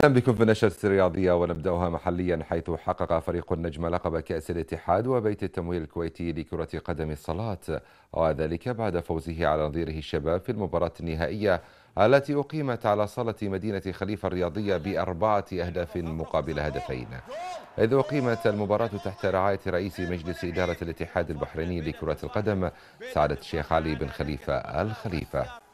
اهلا نعم، بكم في نشرة الرياضية ونبداها محليا حيث حقق فريق النجم لقب كأس الاتحاد وبيت التمويل الكويتي لكرة قدم الصلاة وذلك بعد فوزه على نظيره الشباب في المباراة النهائية التي أقيمت على صالة مدينة خليفة الرياضية بأربعة أهداف مقابل هدفين إذ أقيمت المباراة تحت رعاية رئيس مجلس إدارة الاتحاد البحريني لكرة القدم سعادة الشيخ علي بن خليفة الخليفة